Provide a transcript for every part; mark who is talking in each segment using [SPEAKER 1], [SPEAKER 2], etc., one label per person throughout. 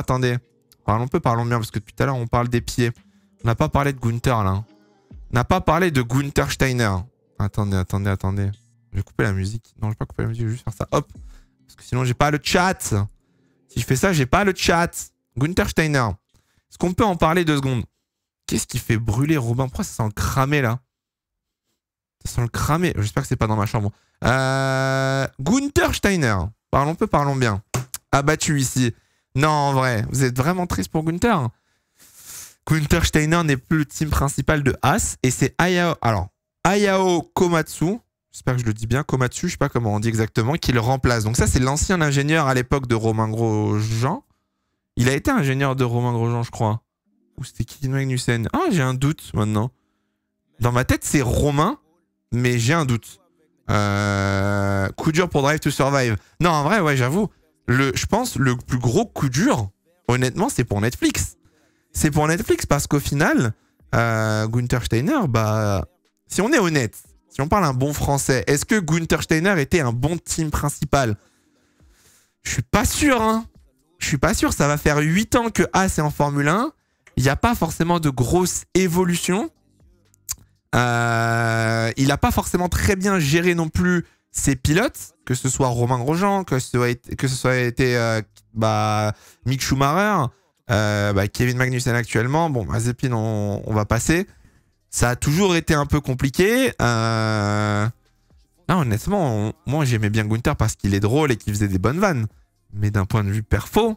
[SPEAKER 1] Attendez. Parlons peu, parlons bien, parce que depuis tout à l'heure, on parle des pieds. On n'a pas parlé de Gunther, là. Hein. On n'a pas parlé de Gunther Steiner. Attendez, attendez, attendez. Je vais couper la musique. Non, je vais pas couper la musique, je vais juste faire ça. Hop. Parce que sinon, j'ai pas le chat. Si je fais ça, j'ai pas le chat. Gunther Steiner. Est-ce qu'on peut en parler deux secondes Qu'est-ce qui fait brûler Robin Pourquoi ça sent le cramer, là Ça sent le cramer. J'espère que c'est pas dans ma chambre. Euh, Gunther Steiner. Parlons peu, parlons bien. Abattu ici non, en vrai, vous êtes vraiment triste pour Gunther. Hein. Gunther Steiner n'est plus le team principal de As et c'est Ayao. Alors, Ayao Komatsu, j'espère que je le dis bien, Komatsu, je sais pas comment on dit exactement, qui le remplace. Donc ça, c'est l'ancien ingénieur à l'époque de Romain Grosjean. Il a été ingénieur de Romain Grosjean, je crois. Ou c'était Kevin Magnussen. Ah, j'ai un doute maintenant. Dans ma tête, c'est Romain, mais j'ai un doute. Euh... coup dur pour Drive to Survive. Non, en vrai, ouais, j'avoue je pense, le plus gros coup dur, honnêtement, c'est pour Netflix. C'est pour Netflix parce qu'au final, euh, Steiner, bah, si on est honnête, si on parle un bon français, est-ce que Gunther Steiner était un bon team principal Je suis pas sûr, hein. Je suis pas sûr, ça va faire 8 ans que A, c'est en Formule 1. Il n'y a pas forcément de grosse évolution. Euh, il n'a pas forcément très bien géré non plus ces pilotes, que ce soit Romain Grosjean, que ce soit, que ce soit été euh, bah, Mick Schumacher, euh, bah, Kevin Magnussen actuellement, bon, Mazepin, bah, on, on, va passer. Ça a toujours été un peu compliqué. Euh, honnêtement, moi j'aimais bien Gunther parce qu'il est drôle et qu'il faisait des bonnes vannes. Mais d'un point de vue perfo,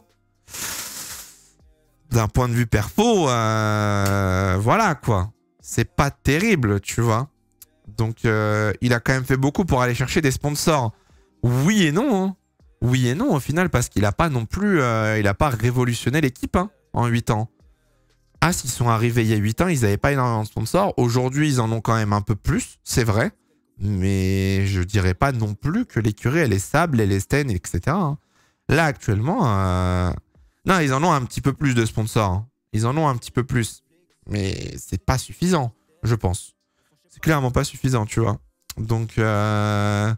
[SPEAKER 1] d'un point de vue perfo, voilà quoi. C'est pas terrible, tu vois. Donc euh, il a quand même fait beaucoup pour aller chercher des sponsors. Oui et non. Hein. Oui et non au final parce qu'il n'a pas non plus, euh, il a pas révolutionné l'équipe hein, en 8 ans. Ah, s'ils sont arrivés il y a 8 ans, ils n'avaient pas énormément de sponsors. Aujourd'hui, ils en ont quand même un peu plus, c'est vrai. Mais je dirais pas non plus que l'écurie, elle est sable, elle est staine, etc. Hein. Là, actuellement, euh, non, ils en ont un petit peu plus de sponsors. Ils en ont un petit peu plus. Mais c'est pas suffisant, je pense c'est clairement pas suffisant, tu vois. Donc, euh,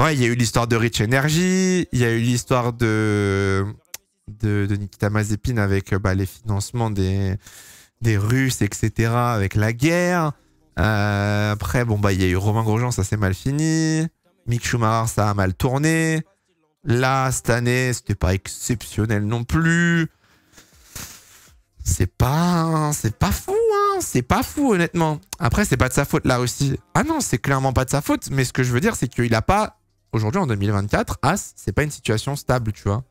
[SPEAKER 1] ouais, il y a eu l'histoire de Rich Energy, il y a eu l'histoire de... de, Nikita Mazepin avec euh, bah, les financements des, des Russes, etc., avec la guerre. Euh, après, bon, bah, il y a eu Romain Grosjean, ça s'est mal fini. Mick Schumacher, ça a mal tourné. Là, cette année, c'était pas exceptionnel non plus. C'est pas, c'est pas fou, c'est pas fou, honnêtement. Après, c'est pas de sa faute, Là aussi Ah non, c'est clairement pas de sa faute. Mais ce que je veux dire, c'est qu'il a pas. Aujourd'hui, en 2024, As, c'est pas une situation stable, tu vois.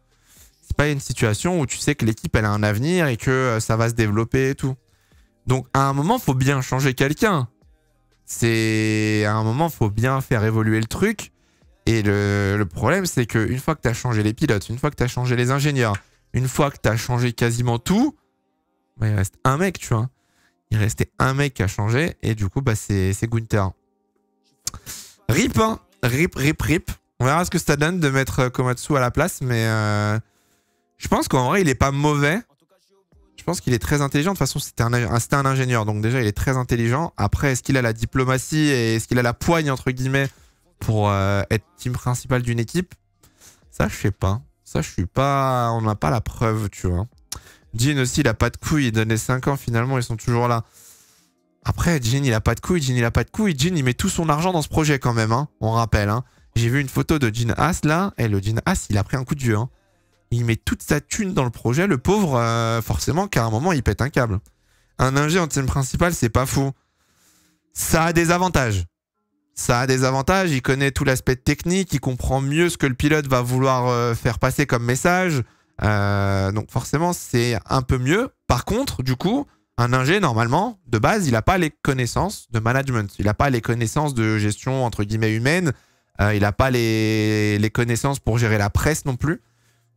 [SPEAKER 1] C'est pas une situation où tu sais que l'équipe, elle a un avenir et que euh, ça va se développer et tout. Donc, à un moment, faut bien changer quelqu'un. C'est. À un moment, faut bien faire évoluer le truc. Et le, le problème, c'est qu'une fois que t'as changé les pilotes, une fois que t'as changé les ingénieurs, une fois que t'as changé quasiment tout, bah, il reste un mec, tu vois. Il restait un mec à changer et du coup, bah, c'est Gunther. Rip, hein. Rip, rip, rip. On verra ce que ça donne de mettre euh, Komatsu à la place, mais euh, je pense qu'en vrai, il est pas mauvais. Je pense qu'il est très intelligent. De toute façon, c'était un, ingénieur, donc déjà, il est très intelligent. Après, est-ce qu'il a la diplomatie et est-ce qu'il a la poigne, entre guillemets, pour euh, être team principal d'une équipe Ça, je sais pas. Ça, je suis pas. On n'a pas la preuve, tu vois. Jean aussi, il a pas de couilles. Il donnait 5 ans finalement, ils sont toujours là. Après, Jean, il a pas de couilles. Jean, il a pas de couilles. Jean, il met tout son argent dans ce projet quand même. Hein. On rappelle. Hein. J'ai vu une photo de Jean Haas là. Et le Jean Haas, il a pris un coup de vieux. Hein. Il met toute sa thune dans le projet. Le pauvre, Forcément, euh, forcément, qu'à un moment, il pète un câble. Un ingé en team principal, c'est pas fou. Ça a des avantages. Ça a des avantages. Il connaît tout l'aspect technique. Il comprend mieux ce que le pilote va vouloir euh, faire passer comme message. Euh, donc forcément, c'est un peu mieux. Par contre, du coup, un ingé, normalement, de base, il n'a pas les connaissances de management. Il n'a pas les connaissances de gestion, entre guillemets, humaine. Euh, il n'a pas les, les, connaissances pour gérer la presse non plus.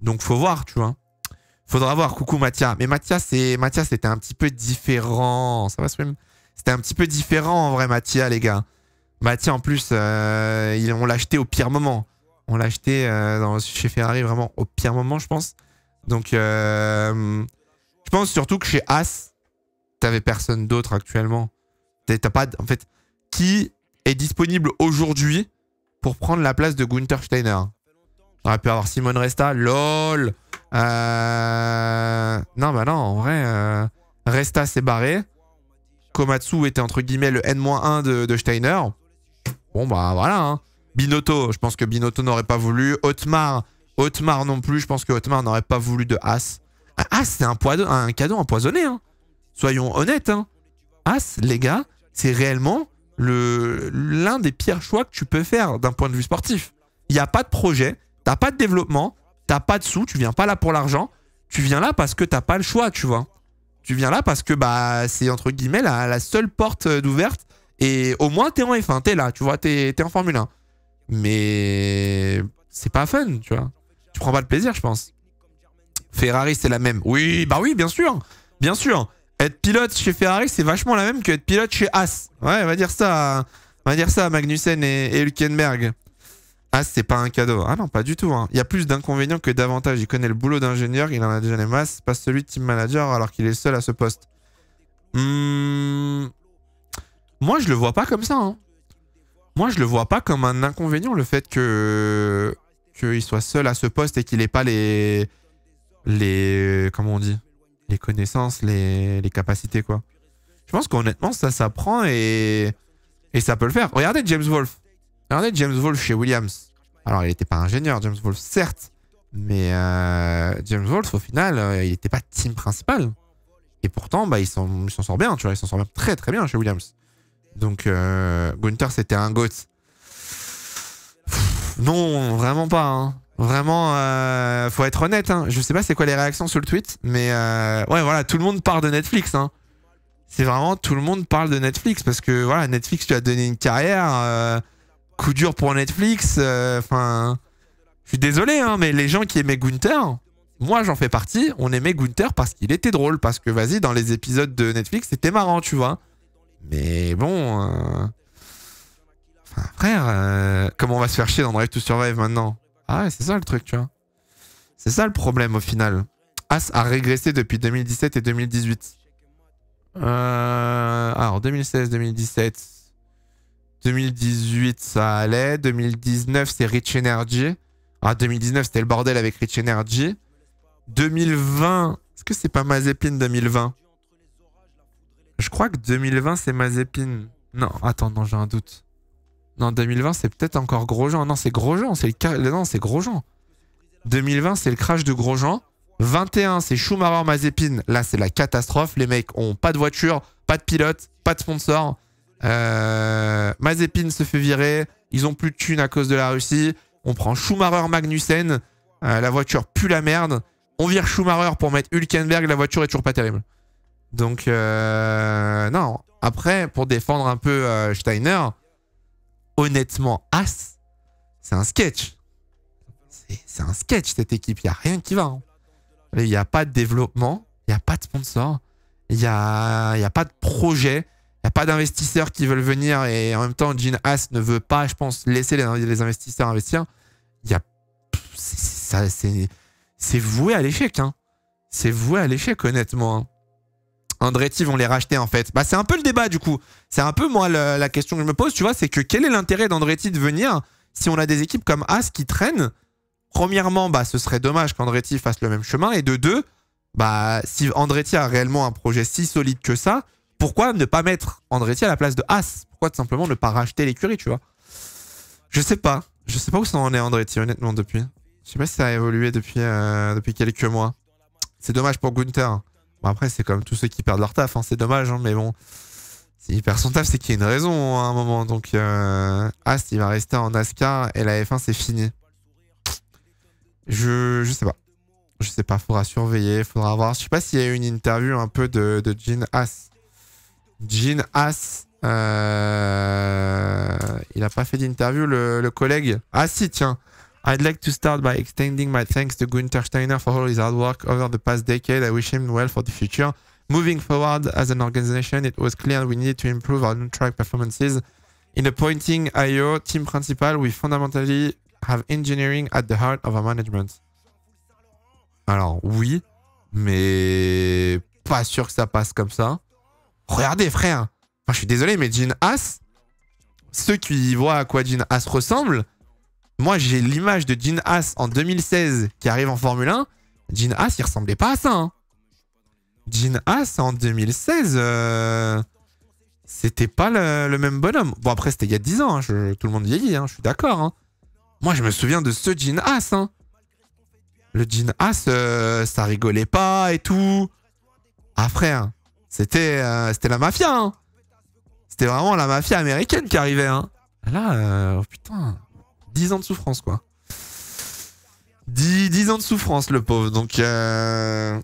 [SPEAKER 1] Donc, faut voir, tu vois. Faudra voir. Coucou, Mathia. Mais Mathia, c'était un petit peu différent. Ça va, Swim C'était un petit peu différent, en vrai, Mathia, les gars. Mathia, en plus, euh, on l'a acheté au pire moment. On l'a acheté euh, dans, chez Ferrari, vraiment, au pire moment, je pense. Donc, euh, je pense surtout que chez As, t'avais personne d'autre actuellement. T'as pas, en fait, qui est disponible aujourd'hui pour prendre la place de Gunther Steiner On aurait pu avoir Simone Resta, lol. Euh, non, bah non, en vrai, euh, Resta s'est barré. Komatsu était entre guillemets le N-1 de, Steiner. Bon, bah voilà. Hein. Binotto, je pense que Binotto n'aurait pas voulu. Otmar, Otmar non plus, je pense que Otmar n'aurait pas voulu de As. Ah, As, c'est un, un, cadeau empoisonné. Hein. Soyons honnêtes. Hein. As, les gars, c'est réellement l'un des pires choix que tu peux faire d'un point de vue sportif. Il n'y a pas de projet, t'as pas de développement, t'as pas de sous, tu viens pas là pour l'argent, tu viens là parce que t'as pas le choix, tu vois. Tu viens là parce que bah c'est entre guillemets la, la seule porte euh, d'ouverte et au moins t'es en F1, t'es là, tu vois, t'es es en Formule 1. Mais c'est pas fun, tu vois tu prends pas le plaisir, je pense. Ferrari, c'est la même. Oui, bah oui, bien sûr. Bien sûr. Être pilote chez Ferrari, c'est vachement la même que être pilote chez As. Ouais, on va dire ça. On va dire ça à Magnussen et, Hülkenberg. As, c'est pas un cadeau. Ah non, pas du tout. Hein. Il y a plus d'inconvénients que d'avantages. Il connaît le boulot d'ingénieur, il en a déjà les masses. Pas celui de team manager alors qu'il est seul à ce poste. Hmm. Moi, je le vois pas comme ça. Hein. Moi, je le vois pas comme un inconvénient le fait que qu'il soit seul à ce poste et qu'il n'ait pas les. les. comment on dit Les connaissances, les, les capacités, quoi. Je pense qu'honnêtement, ça s'apprend et. et ça peut le faire. Regardez James Wolfe. Regardez James Wolfe chez Williams. Alors, il n'était pas ingénieur, James Wolfe, certes. Mais euh, James Wolfe, au final, euh, il n'était pas team principal. Et pourtant, bah, il s'en sort bien, tu vois. Il s'en sort très très bien chez Williams. Donc, euh, Gunther, c'était un GOAT. Non, vraiment pas. Hein. Vraiment, euh, faut être honnête. Hein. Je sais pas c'est quoi les réactions sur le tweet, mais euh, ouais, voilà, tout le monde parle de Netflix. Hein. C'est vraiment tout le monde parle de Netflix parce que voilà, Netflix tu as donné une carrière, euh, coup dur pour Netflix. Enfin, je suis désolé, hein, mais les gens qui aimaient Gunther, moi j'en fais partie, on aimait Gunther parce qu'il était drôle, parce que vas-y, dans les épisodes de Netflix, c'était marrant, tu vois. Mais bon. Frère, comment on va se faire chier dans Drive to Survive maintenant Ah ouais, c'est ça le truc, tu vois. C'est ça le problème au final. As a régressé depuis 2017 et 2018. alors, 2016, 2017. 2018, ça allait. 2019, c'est Rich Energy. Ah, 2019, c'était le bordel avec Rich Energy. 2020, est-ce que c'est pas Mazepine 2020 Je crois que 2020, c'est Mazepine. Non, attends, non, j'ai un doute. Non, 2020, c'est peut-être encore Grosjean. Non, c'est Grosjean. C'est le... Non, c'est Grosjean. 2020, c'est le crash de Grosjean. 21, c'est Schumacher Mazepin. Là, c'est la catastrophe. Les mecs ont pas de voiture, pas de pilote, pas de sponsor. Euh, Mazépine se fait virer. Ils ont plus de thunes à cause de la Russie. On prend Schumacher Magnussen. Euh, la voiture pue la merde. On vire Schumacher pour mettre Hülkenberg. La voiture est toujours pas terrible. Donc, euh, non. Après, pour défendre un peu Steiner, honnêtement, As, c'est un sketch. C'est un sketch cette équipe, il n'y a rien qui va. Il hein. n'y a pas de développement, il n'y a pas de sponsor, il n'y a, y a pas de projet, il n'y a pas d'investisseurs qui veulent venir et en même temps, Jean As ne veut pas, je pense, laisser les, investisseurs investir. y a. C'est voué à l'échec, hein. C'est voué à l'échec, honnêtement. Hein. Andretti vont les racheter en fait Bah c'est un peu le débat du coup. C'est un peu moi la, question que je me pose, tu vois, c'est que quel est l'intérêt d'Andretti de venir si on a des équipes comme As qui traînent Premièrement, bah ce serait dommage qu'Andretti fasse le même chemin et de deux, bah si Andretti a réellement un projet si solide que ça, pourquoi ne pas mettre Andretti à la place de As Pourquoi tout simplement ne pas racheter l'écurie, tu vois Je sais pas. Je sais pas où ça en est Andretti honnêtement depuis. Je sais pas si ça a évolué depuis, euh, depuis quelques mois. C'est dommage pour Gunther. Bon, après, c'est comme tous ceux qui perdent leur taf, hein, c'est dommage, hein, mais bon. S'il perd son taf, c'est qu'il y a une raison hein, à un moment. Donc, euh, As, il va rester en NASCAR et la F1, c'est fini. Je, je sais pas. Je sais pas, faudra surveiller, faudra voir. Je sais pas s'il y a eu une interview un peu de, de Jean Haas. Jean Haas, euh, il a pas fait d'interview, le, le collègue. Ah si, tiens. I'd like to start by extending my thanks to Steiner for all his hard work over the past decade. I wish him well for the future. Moving forward as an organization, it was clear we needed to improve our on-track performances. In appointing IO team principal, we fundamentally have engineering at the heart of our management. Alors oui, mais pas sûr que ça passe comme ça. Regardez frère, enfin, je suis désolé mais Jean As, ceux qui voient à quoi Jean As ressemble, moi, j'ai l'image de Jean Haas en 2016 qui arrive en Formule 1. Jean Haas, il ressemblait pas à ça. Hein. Jean Haas en 2016, euh, c'était pas le, même bonhomme. Bon, après, c'était il y a 10 ans. Hein, tout le monde vieillit, hein. je suis d'accord. Hein. Moi, je me souviens de ce Jean Haas. Hein. Le Jean Haas, euh, ça rigolait pas et tout. Ah, frère, c'était euh, la mafia. C'était vraiment la mafia américaine qui arrivait. Là, oh putain. 10 ans de souffrance, quoi. 10, ans de souffrance, le pauvre. Donc, euh,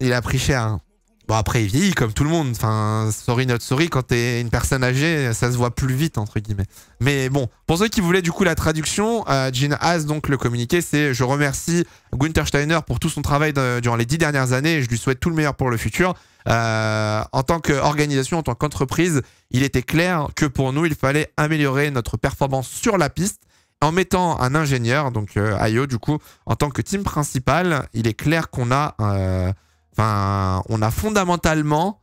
[SPEAKER 1] il a pris cher. Hein. Bon, après, il vieillit comme tout le monde. Enfin, sorry, not sorry, quand t'es une personne âgée, ça se voit plus vite, entre guillemets. Mais bon, pour ceux qui voulaient du coup la traduction, Jean euh, Gene donc le communiqué, c'est Je remercie Gunther Steiner pour tout son travail durant les 10 dernières années je lui souhaite tout le meilleur pour le futur. Euh, en tant qu'organisation, en tant qu'entreprise, il était clair que pour nous, il fallait améliorer notre performance sur la piste en mettant un ingénieur, donc euh, IO du coup, en tant que team principal, il est clair qu'on a, euh, enfin, on a fondamentalement,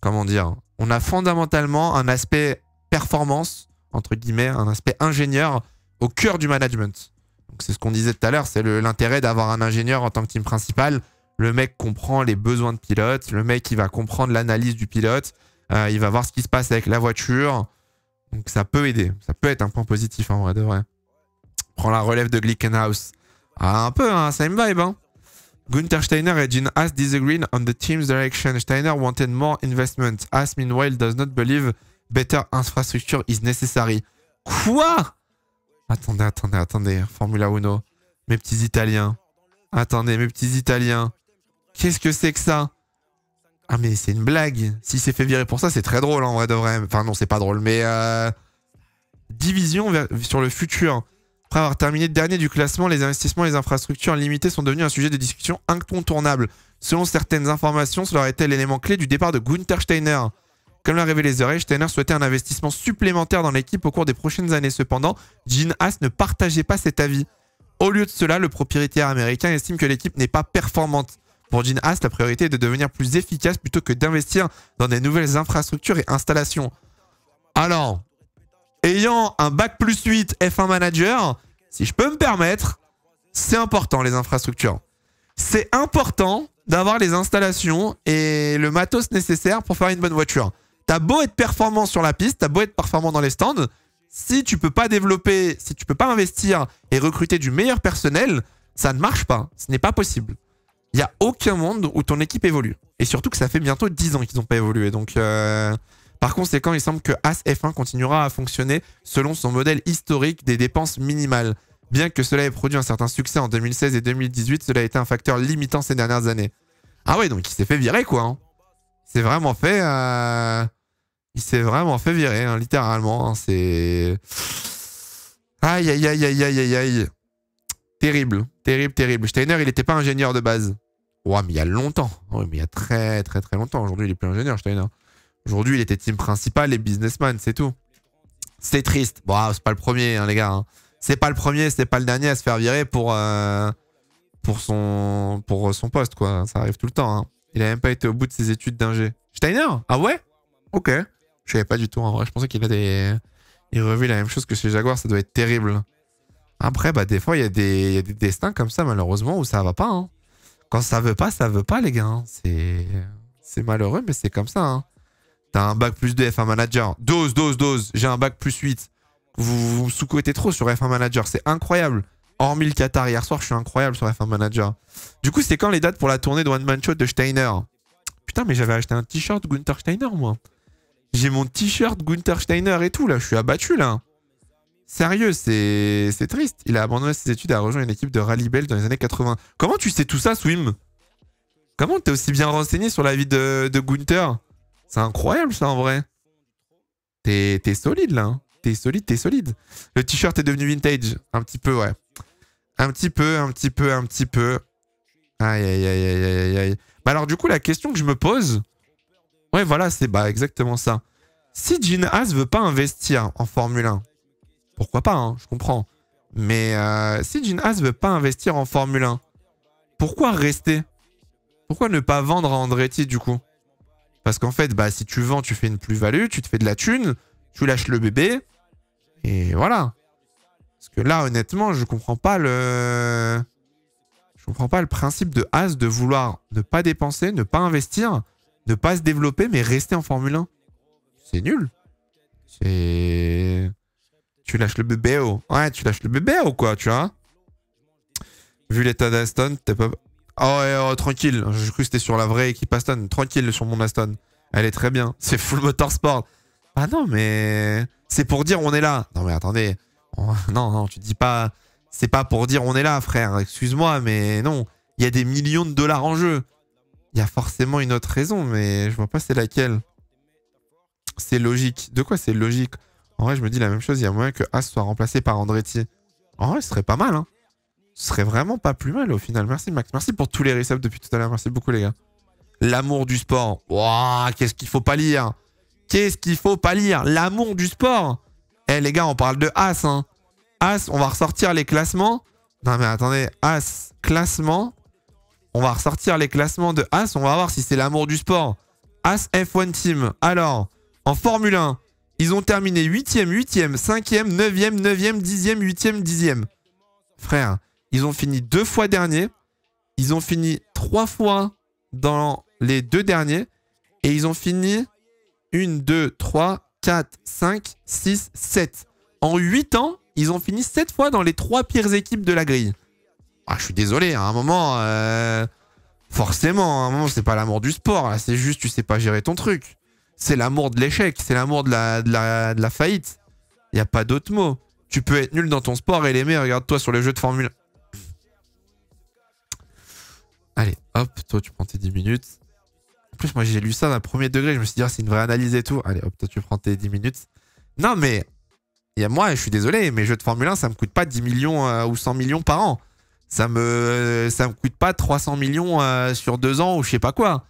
[SPEAKER 1] comment dire, on a fondamentalement un aspect performance entre guillemets, un aspect ingénieur au cœur du management. Donc c'est ce qu'on disait tout à l'heure, c'est l'intérêt d'avoir un ingénieur en tant que team principal. Le mec comprend les besoins de pilote, le mec il va comprendre l'analyse du pilote, euh, il va voir ce qui se passe avec la voiture. Donc ça peut aider, ça peut être un point positif en vrai de vrai prend la relève de Glickenhaus. Ah, un peu, hein, same vibe, hein. Gunther Steiner et Gene Haas disagree on the team's direction. Steiner wanted more investment. As meanwhile, does not believe better infrastructure is necessary. Quoi Attendez, attendez, attendez, Formula Uno. Mes petits Italiens. Attendez, mes petits Italiens. Qu'est-ce que c'est que ça Ah, mais c'est une blague. Si c'est fait virer pour ça, c'est très drôle en vrai de vrai. Enfin, non, c'est pas drôle, mais. Euh, division sur le futur. Après avoir terminé dernier du classement, les investissements et les infrastructures limitées sont devenus un sujet de discussion incontournable. Selon certaines informations, cela aurait été l'élément clé du départ de Gunther Steiner. Comme l'a révélé The Steiner souhaitait un investissement supplémentaire dans l'équipe au cours des prochaines années. Cependant, Gene Haas ne partageait pas cet avis. Au lieu de cela, le propriétaire américain estime que l'équipe n'est pas performante. Pour Gene Haas, la priorité est de devenir plus efficace plutôt que d'investir dans des nouvelles infrastructures et installations. Alors, ayant un bac plus 8 F1 manager, si je peux me permettre, c'est important les infrastructures. C'est important d'avoir les installations et le matos nécessaire pour faire une bonne voiture. T'as beau être performant sur la piste, t'as beau être performant dans les stands, si tu peux pas développer, si tu peux pas investir et recruter du meilleur personnel, ça ne marche pas. Ce n'est pas possible. Il n'y a aucun monde où ton équipe évolue. Et surtout que ça fait bientôt 10 ans qu'ils n'ont pas évolué. Donc euh, par conséquent, il semble que As F1 continuera à fonctionner selon son modèle historique des dépenses minimales. Bien que cela ait produit un certain succès en 2016 et 2018, cela a été un facteur limitant ces dernières années. Ah ouais, donc il s'est fait virer quoi. C'est hein. Il s'est vraiment fait. Euh, il s'est vraiment fait virer, hein, littéralement. Hein, c'est. Aïe, aïe, aïe, aïe, aïe, aïe, Terrible, terrible, terrible. Steiner, il n'était pas ingénieur de base. Ouais, mais il y a longtemps. Oui, mais il y a très, très, très longtemps. Aujourd'hui, il n'est plus ingénieur, Steiner. Aujourd'hui, il était team principal et businessman, c'est tout. C'est triste. Bon, ah, c'est pas le premier, hein, les gars. Hein. C'est pas le premier, c'est pas le dernier à se faire virer pour, euh, pour, son, pour euh, son poste, quoi. Ça arrive tout le temps. Hein. Il a même pas été au bout de ses études d'ingé. Steiner Ah ouais Ok. Je savais pas du tout, Je pensais qu'il a des. Il revit la même chose que chez Jaguar, ça doit être terrible. Après, bah, des fois, il y, a des destins comme ça, malheureusement, où ça va pas. Quand ça veut pas, ça veut pas, les gars. C'est malheureux, mais c'est comme ça. T'as un bac plus 2 F1 Manager. Dose, dose, dose. J'ai un bac plus 8. Vous, vous sous trop sur F1 Manager. C'est incroyable. Hormis le Qatar hier soir, je suis incroyable sur F1 Manager. Du coup, c'est quand les dates pour la tournée de One Man Show de Steiner Putain, mais j'avais acheté un t-shirt Gunther Steiner, moi. J'ai mon t-shirt Gunther Steiner et tout, là. Je suis abattu, là. Sérieux, c'est triste. Il a abandonné ses études et a rejoint une équipe de rallye belge dans les années 80. Comment tu sais tout ça, Swim Comment t'es aussi bien renseigné sur la vie de, de Gunther c'est incroyable ça en vrai. T'es solide là. Hein. T'es solide, t'es solide. Le t-shirt est devenu vintage. Un petit peu, ouais. Un petit peu, un petit peu, un petit peu. Aïe, aïe, aïe, aïe, aïe, aïe. Bah alors du coup, la question que je me pose... Ouais, voilà, c'est bah, exactement ça. Si Jean Haas veut pas investir en Formule 1, pourquoi pas, hein, je comprends. Mais euh, si Jean Haas veut pas investir en Formule 1, pourquoi rester Pourquoi ne pas vendre à Andretti du coup parce qu'en fait, bah, si tu vends, tu fais une plus-value, tu te fais de la thune, tu lâches le bébé, et voilà. Parce que là, honnêtement, je comprends pas le... Je comprends pas le principe de As de vouloir ne pas dépenser, ne pas investir, ne pas se développer, mais rester en Formule 1. C'est nul. C'est... Tu lâches le bébé, oh. Ouais, tu lâches le bébé, ou quoi, tu vois Vu l'état d'Aston, t'es pas... Ah oh, tranquille, je cru que c'était sur la vraie équipe Aston. Tranquille sur mon Aston. Elle est très bien. C'est full motorsport. Ah non, mais c'est pour dire on est là. Non, mais attendez. non, non, tu dis pas. C'est pas pour dire on est là, frère. Excuse-moi, mais non. Il y a des millions de dollars en jeu. Il y a forcément une autre raison, mais je vois pas c'est laquelle. C'est logique. De quoi c'est logique En vrai, je me dis la même chose. Il y a moyen que As soit remplacé par Andretti. En vrai, ce serait pas mal, hein. Ce serait vraiment pas plus mal au final. Merci Max. Merci pour tous les récepts depuis tout à l'heure. Merci beaucoup les gars. L'amour du sport. Waouh, qu'est-ce qu'il faut pas lire Qu'est-ce qu'il faut pas lire L'amour du sport. Eh les gars, on parle de As. Hein. As, on va ressortir les classements. Non mais attendez, As, classement. On va ressortir les classements de As. On va voir si c'est l'amour du sport. As F1 Team. Alors, en Formule 1, ils ont terminé 8e, 8e, 5e, 9e, 9e, 10e, 8e, 10e. Frère, ils ont fini deux fois dernier. Ils ont fini trois fois dans les deux derniers. Et ils ont fini une, deux, trois, quatre, 5, 6, 7. En huit ans, ils ont fini sept fois dans les trois pires équipes de la grille. Ah, je suis désolé, hein, à un moment, euh, forcément, à un moment, c'est pas l'amour du sport, c'est juste tu sais pas gérer ton truc. C'est l'amour de l'échec, c'est l'amour de la, de, la, faillite. Il n'y a pas d'autre mot. Tu peux être nul dans ton sport et l'aimer, regarde-toi sur les jeux de Formule Allez, hop, toi tu prends tes 10 minutes. En plus, moi j'ai lu ça d'un premier degré, je me suis dit, ah, c'est une vraie analyse et tout. Allez, hop, toi tu prends tes 10 minutes. Non, mais y a moi, je suis désolé, mais jeux de Formule 1, ça me coûte pas 10 millions euh, ou 100 millions par an. Ça me, ça me coûte pas 300 millions euh, sur deux ans ou je sais pas quoi.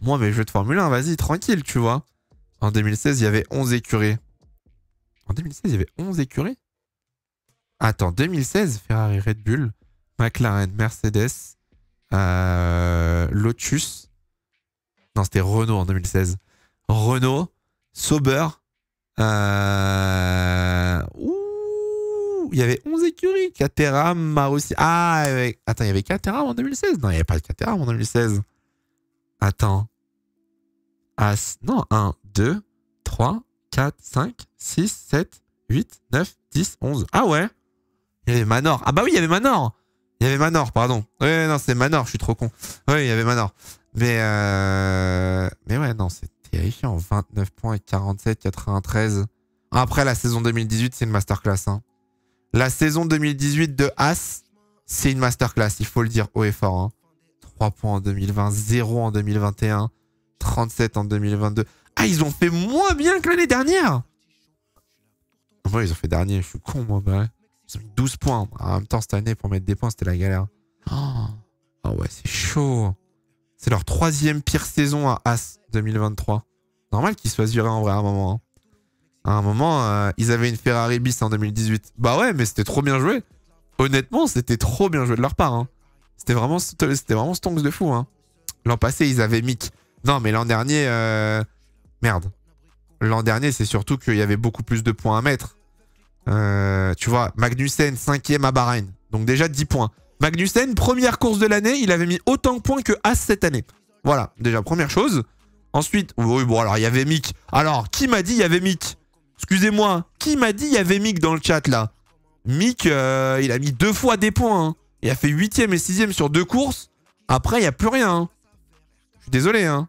[SPEAKER 1] Moi, mes jeux de Formule 1, vas-y, tranquille, tu vois. En 2016, il y avait 11 écuries. En 2016, il y avait 11 écuries Attends, 2016, Ferrari, Red Bull, McLaren, Mercedes, euh, Lotus. Non, c'était Renault en 2016. Renault, Sauber. Euh, ouh, il y avait 11 écuries. Caterham, Marussia. Ah, attends, il y avait Caterham en 2016. Non, il n'y avait pas de Caterham en 2016. Attends. Ah, non, 1, 2, 3, 4, 5, 6, 7, 8, 9, 10, 11. Ah ouais. Il y avait Manor. Ah bah oui, il y avait Manor. Il y avait Manor, pardon. Oui, non, c'est Manor, je suis trop con. Oui, il y avait Manor. Mais, euh, mais ouais, non, c'est terrifiant. 29 points et 47, 93. Après, la saison 2018, c'est une masterclass. Hein. La saison 2018 de As, c'est une masterclass, il faut le dire haut et fort. 3 hein. points en 2020, 0 en 2021, 37 en 2022. Ah, ils ont fait moins bien que l'année dernière! En ils ont fait dernier, je suis con, moi, bah ouais. 12 points. En même temps, cette année, pour mettre des points, c'était la galère. Oh. Ah oh. ouais, c'est chaud. C'est leur troisième pire saison à As 2023. Normal qu'ils soient virés en vrai à un moment. Hein. À un moment, euh, ils avaient une Ferrari bis en 2018. Bah ouais, mais c'était trop bien joué. Honnêtement, c'était trop bien joué de leur part. Hein. C'était vraiment, c'était vraiment stonks de fou. Hein. L'an passé, ils avaient Mick. Non, mais l'an dernier, euh, merde. L'an dernier, c'est surtout qu'il y avait beaucoup plus de points à mettre. Euh, tu vois, Magnussen, 5ème à Bahreïn. Donc déjà 10 points. Magnussen, première course de l'année, il avait mis autant de points que As cette année. Voilà, déjà première chose. Ensuite, oui, bon alors il y avait Mick. Alors, qui m'a dit il y avait Mick Excusez-moi, qui m'a dit il y avait Mick dans le chat là Mick, euh, il a mis deux fois des points. et hein. Il a fait 8ème et 6ème sur deux courses. Après, il n'y a plus rien. Hein. Je suis désolé. Hein.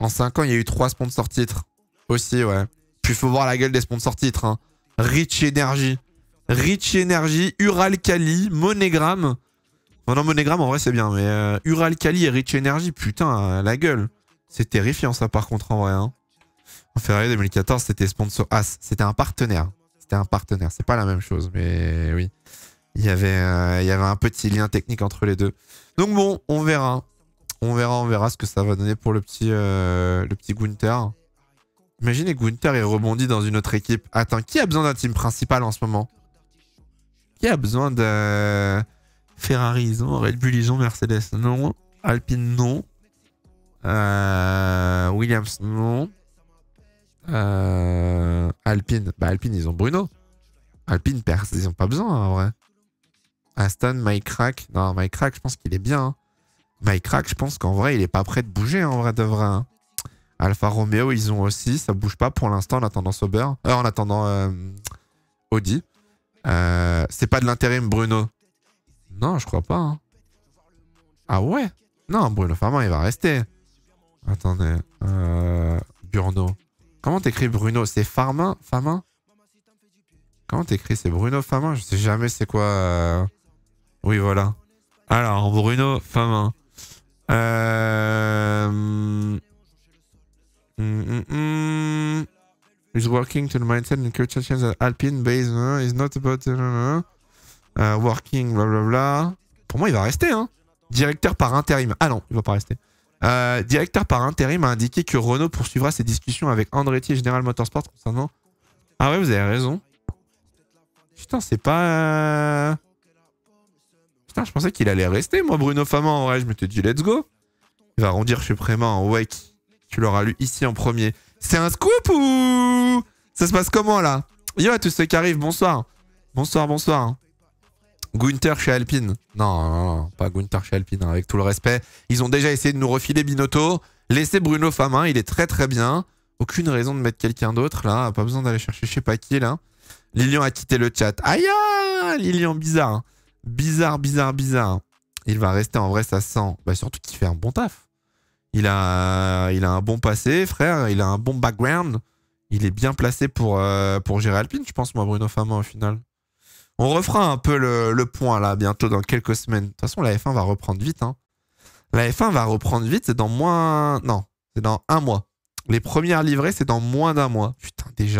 [SPEAKER 1] En 5 ans, il y a eu 3 sponsors titres. Aussi, ouais. Puis il faut voir la gueule des sponsors titres. Hein. Rich Energy. Rich Energy, Ural Kali, monogramme. non, Monogram en vrai c'est bien, mais euh, Ural Kali et Rich Energy, putain, euh, la gueule. C'est terrifiant ça par contre en vrai. Hein. En février 2014, c'était sponsor As. C'était un partenaire. C'était un partenaire. C'est pas la même chose, mais oui. Il y, avait, euh, il y avait un petit lien technique entre les deux. Donc bon, on verra. On verra, on verra ce que ça va donner pour le petit, le petit Gunther. Imaginez Gunther est rebondi dans une autre équipe. Attends, qui a besoin d'un team principal en ce moment Qui a besoin de Ferrari Ils ont Red Bull, ils ont Mercedes. Non. Alpine, non. Euh, Williams, non. Euh, Alpine, bah Alpine, ils ont Bruno. Alpine, ils ont pas besoin en vrai. Aston, Mike Crack. Non, Mike Crack, je pense qu'il est bien. Hein. Mike Crack, je pense qu'en vrai, il est pas prêt de bouger en vrai de vrai. Hein. Alfa Romeo, ils ont aussi, ça bouge pas pour l'instant en attendant Sauber, euh, en attendant euh, Audi. Euh, c'est pas de l'intérim, Bruno. Non, je crois pas. Hein. Ah ouais Non, Bruno Farman, il va rester. Attendez. Bruno, Comment t'écris Bruno C'est Farmin Famin Comment t'écris C'est Bruno Famin Je sais jamais c'est quoi. Oui, voilà. Alors, Bruno Famin. Euh... Il mm, Is mm, mm. working to the mindset culture Alpine base is hein. not about uh, working, blah bla blah. Pour moi, il va rester. Hein. Directeur par intérim. Ah non, il va pas rester. Euh, directeur par intérim a indiqué que Renault poursuivra ses discussions avec Andretti et General Motorsport concernant. Ah ouais, vous avez raison. Putain, c'est pas. Putain, je pensais qu'il allait rester, moi, Bruno Fama. ouais, vrai, je m'étais dit, let's go. Il va arrondir suprêmement en wake tu l'auras lu ici en premier. C'est un scoop ou Ça se passe comment là Yo à tous ceux qui arrivent, bonsoir. Bonsoir, bonsoir. Gunther chez Alpine. Non, non, non pas Gunther chez Alpine, hein, avec tout le respect. Ils ont déjà essayé de nous refiler Binotto. Laissez Bruno Famin, il est très très bien. Aucune raison de mettre quelqu'un d'autre là. Pas besoin d'aller chercher je sais pas qui là. Lilian a quitté le chat. Aïe Lilian, bizarre. Hein. Bizarre, bizarre, bizarre. Il va rester en vrai, ça sent. Bah surtout qu'il fait un bon taf. Il a, il a un bon passé, frère. Il a un bon background. Il est bien placé pour, euh, pour gérer Alpine, je pense, moi, Bruno Fama, au final. On refera un peu le, le, point, là, bientôt, dans quelques semaines. De toute façon, la F1 va reprendre vite. Hein. La F1 va reprendre vite, c'est dans moins... Non, c'est dans un mois. Les premières livrées, c'est dans moins d'un mois. Putain, déjà.